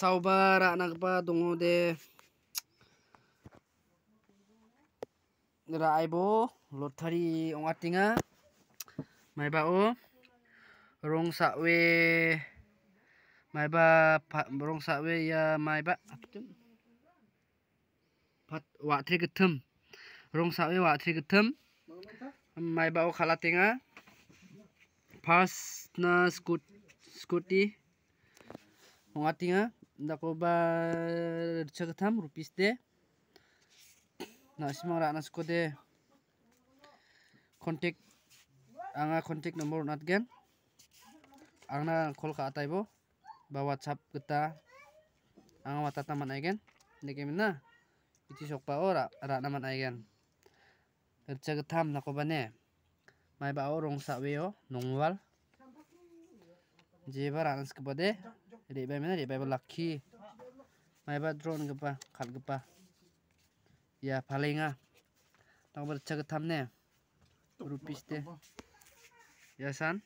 Saubara anak pa tungo de. Nira aibo lotari ongatinga. Mai ba o. Rong sakwe. Mai ba rong sakwe ya mai ba. Pat wa tri ketem. Rong sakwe wa tri ketem. Mai ba o tinga, Pas na skut skuti. Ongatinga dako ba chagatam rupis de nasimang rana sko de contact anga nomor nat gen angna call ka ataibo ba whatsapp kita anga mata man aigen nege mina iti sokpa ora rana naman aigen chagatam nako ba ne mai ba orong sawe yo nongwal jeba rana sko de ribai mana ribai lucky maiba drone gapa khat gapa ya palinga ah. tong ber chag tham ne rupees te ya san